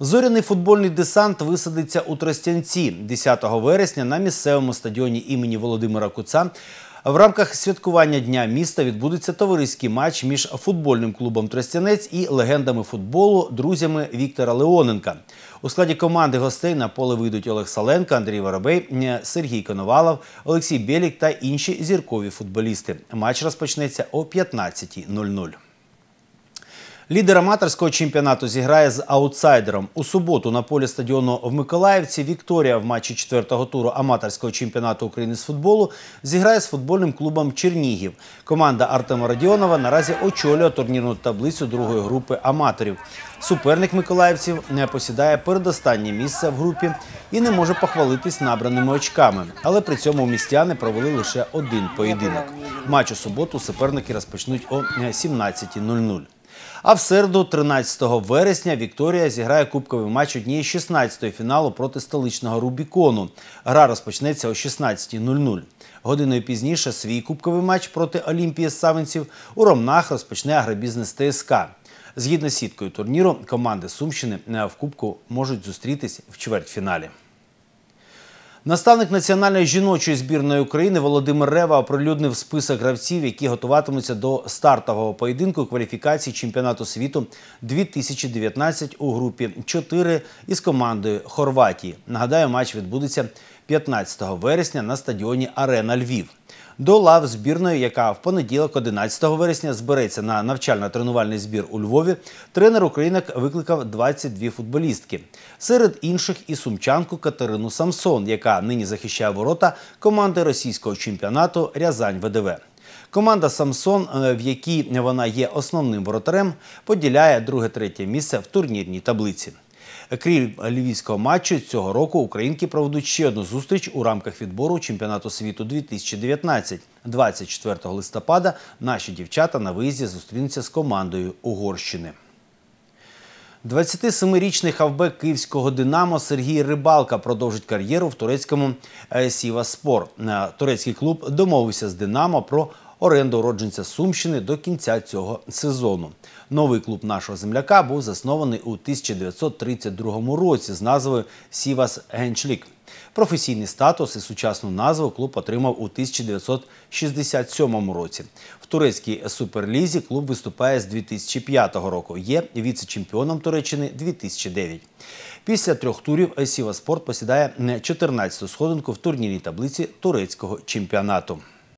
Зоряний футбольний десант висадиться у Тростянці 10 вересня на місцевому стадіоні імені Володимира Куца. В рамках святкування дня міста відбудеться товариський матч між футбольним клубом Тростянець і легендами футболу, друзями Віктора Леоненка. У складі команди гостей на поле вийдуть Олег Саленко, Андрій Воробей, Сергій Коновалов, Олексій Бєлік та інші зіркові футболісти. Матч розпочнеться о 15.00. Лідер аматорського чемпіонату зіграє з аутсайдером у суботу на полі стадіону в Миколаївці. Вікторія в матчі четвертого туру аматорського чемпіонату України з футболу зіграє з футбольним клубом Чернігів. Команда Артема Радіонова наразі очолює турнірну таблицю другої групи аматорів. Суперник миколаївців не посідає передостаннє місце в групі і не може похвалитись набраними очками. Але при цьому містяни провели лише один поєдинок. Матч у суботу суперники розпочнуть о 17.00. А в середу, 13 вересня, Вікторія зіграє кубковий матч однієї 16-ї фіналу проти столичного Рубікону. Гра розпочнеться о 16.00. Годиною пізніше свій кубковий матч проти Олімпії Савинців у Ромнах розпочне агробізнес ТСК. Згідно з сіткою турніру, команди Сумщини е, в Кубку можуть зустрітись в чвертьфіналі. Наставник національної жіночої збірної України Володимир Рева оприлюднив список гравців, які готуватимуться до стартового поєдинку кваліфікації чемпіонату світу 2019 у групі 4 із командою Хорватії. Нагадаю, матч відбудеться 15 вересня на стадіоні Арена Львів. До лав збірної, яка в понеділок, 11 вересня, збереться на навчально-тренувальний збір у Львові, тренер Українок викликав 22 футболістки. Серед інших і сумчанку Катерину Самсон, яка нині захищає ворота команди російського чемпіонату Рязань ВДВ. Команда Самсон, е, в якій вона є основним воротарем, поділяє друге-третє місце в турнірній таблиці. Крім львівського матчу цього року українки проведуть ще одну зустріч у рамках відбору чемпіонату світу 2019. 24 листопада. Наші дівчата на виїзді зустрінуться з командою Угорщини. 27-річний хавбек київського Динамо Сергій Рибалка продовжить кар'єру в турецькому е, Сіваспор. Е, турецький клуб домовився з Динамо про оренду уродженця Сумщини до кінця цього сезону. Новий клуб нашого земляка був заснований у 1932 році з назвою Сівас Генчлік. Професійний статус і сучасну назву клуб отримав у 1967 році. В турецькій суперлізі клуб виступає з 2005 року. Є віце-чемпіоном Туреччини 2009. Після трьох турів Сіва Спорт посідає 14-ту сходинку в турнірній таблиці турецького чемпіонату.